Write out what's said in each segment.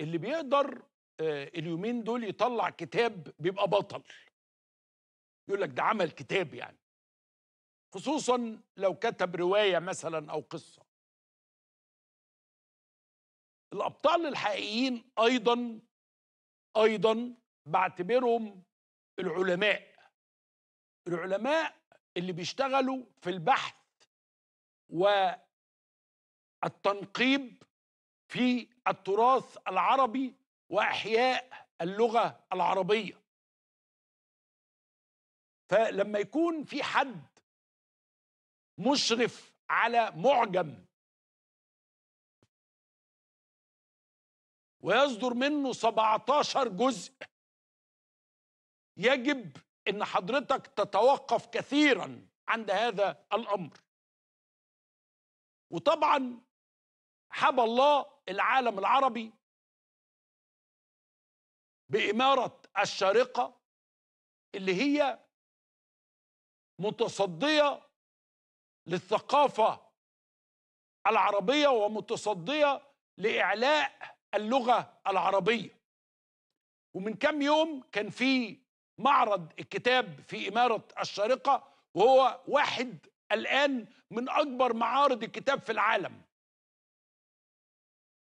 اللي بيقدر آه، اليومين دول يطلع كتاب بيبقى بطل يقول لك ده عمل كتاب يعني خصوصا لو كتب روايه مثلا او قصه الابطال الحقيقيين ايضا ايضا بعتبرهم العلماء العلماء اللي بيشتغلوا في البحث والتنقيب في التراث العربي واحياء اللغه العربيه فلما يكون في حد مشرف على معجم ويصدر منه 17 جزء يجب ان حضرتك تتوقف كثيرا عند هذا الامر وطبعا حب الله العالم العربي بإمارة الشارقة اللي هي متصدية للثقافة العربية ومتصدية لإعلاء اللغة العربية ومن كم يوم كان في معرض الكتاب في إمارة الشارقة وهو واحد الآن من أكبر معارض الكتاب في العالم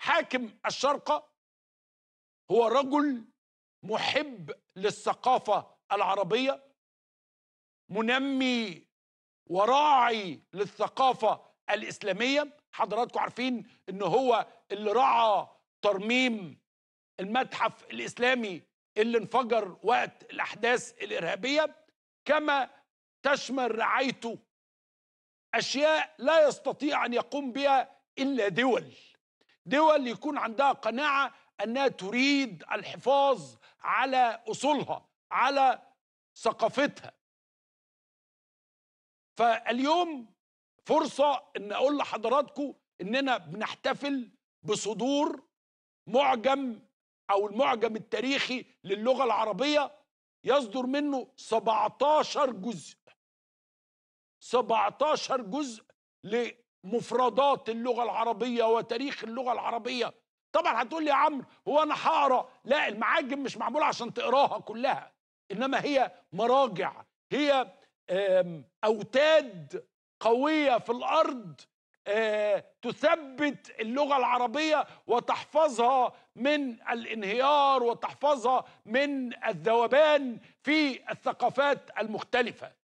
حاكم الشارقة هو رجل محب للثقافة العربية منمي وراعي للثقافة الإسلامية حضراتكم عارفين إن هو اللي رعى ترميم المتحف الإسلامي اللي انفجر وقت الأحداث الإرهابية كما تشمل رعايته أشياء لا يستطيع أن يقوم بها إلا دول دول يكون عندها قناعة أنها تريد الحفاظ على أصولها على ثقافتها فاليوم فرصة أن أقول لحضراتكم أننا بنحتفل بصدور معجم أو المعجم التاريخي للغة العربية يصدر منه 17 جزء 17 جزء مفردات اللغه العربيه وتاريخ اللغه العربيه طبعا هتقول لي يا عمرو هو انا هقرا لا المعاجم مش معموله عشان تقراها كلها انما هي مراجع هي اوتاد قويه في الارض آه، تثبت اللغه العربيه وتحفظها من الانهيار وتحفظها من الذوبان في الثقافات المختلفه